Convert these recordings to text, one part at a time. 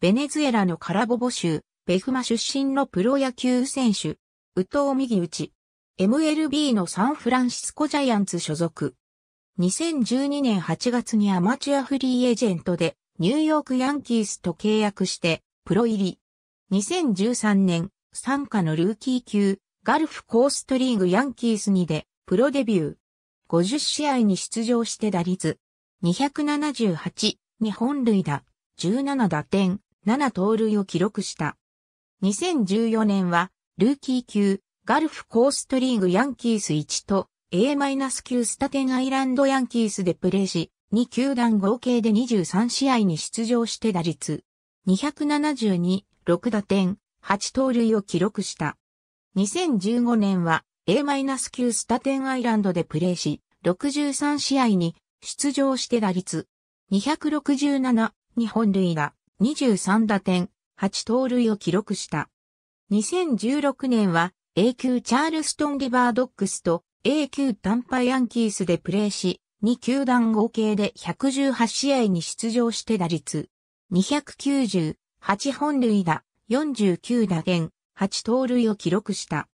ベネズエラのカラボボ州、ベフマ出身のプロ野球選手、ウミギ右チ、MLB のサンフランシスコジャイアンツ所属。2012年8月にアマチュアフリーエージェントでニューヨークヤンキースと契約してプロ入り。2013年、参加のルーキー級、ガルフコーストリーグヤンキースにでプロデビュー。50試合に出場して打率278、2本塁打、17打点、7盗塁を記録した。2014年は、ルーキー級、ガルフコーストリーグヤンキース1と A-9 スタテンアイランドヤンキースでプレーし、2球団合計で23試合に出場して打率、272、6打点、8盗塁を記録した。2015年は A-9 スタテンアイランドでプレーし、63試合に出場して打率、267、2本塁打、23打点、8盗塁を記録した。2016年は A 級チャールストンリバードックスと A 級短波ヤンキースでプレーし、2球団合計で118試合に出場して打率298本塁打、49打点、8盗塁を記録した。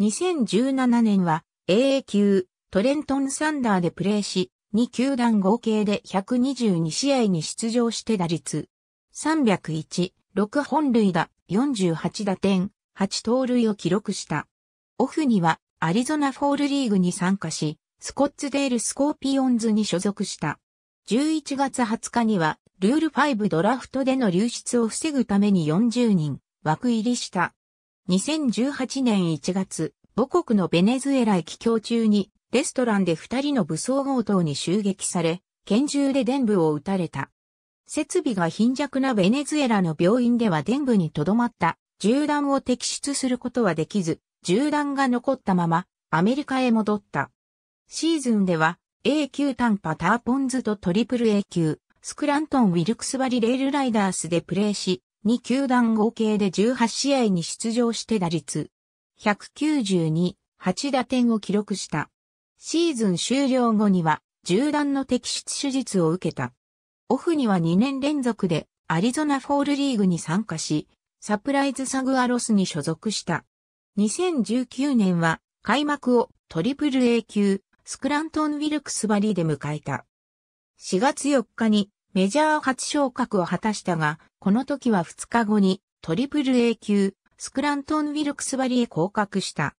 2017年は AA 級トレントンサンダーでプレーし、2球団合計で122試合に出場して打率301、6本塁打、48打点、8盗塁を記録した。オフにはアリゾナフォールリーグに参加し、スコッツデールスコーピオンズに所属した。11月20日には、ルール5ドラフトでの流出を防ぐために40人、枠入りした。2018年1月、母国のベネズエラへ帰郷中に、レストランで2人の武装強盗に襲撃され、拳銃で伝部を撃たれた。設備が貧弱なベネズエラの病院では伝部に留まった銃弾を摘出することはできず、銃弾が残ったままアメリカへ戻った。シーズンでは A 級単波ターポンズとトリプル A 級、スクラントン・ウィルクスバリ・レールライダースでプレーし、2球団合計で18試合に出場して打率192、8打点を記録した。シーズン終了後には銃弾の摘出手術を受けた。オフには2年連続でアリゾナフォールリーグに参加し、サプライズサグアロスに所属した。2019年は開幕をトリプル A 級スクラントン・ウィルクスバリーで迎えた。4月4日にメジャー初昇格を果たしたが、この時は2日後にトリプル A 級スクラントン・ウィルクスバリーへ降格した。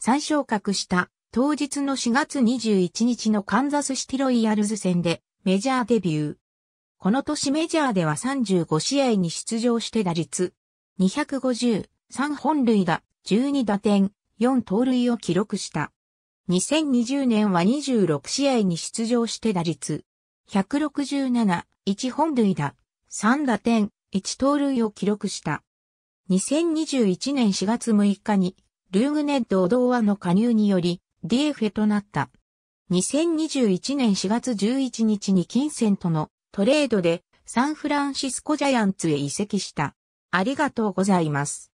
再昇格した当日の4月21日のカンザスシティロイヤルズ戦でメジャーデビュー。この年メジャーでは35試合に出場して打率2 5 3本塁打、12打点、4盗塁を記録した。2020年は26試合に出場して打率167、1本塁打、3打点、1盗塁を記録した。2021年4月6日に、ルーグネッド・オドーアの加入により、d f となった。2021年4月11日に金銭とのトレードでサンフランシスコジャイアンツへ移籍した。ありがとうございます。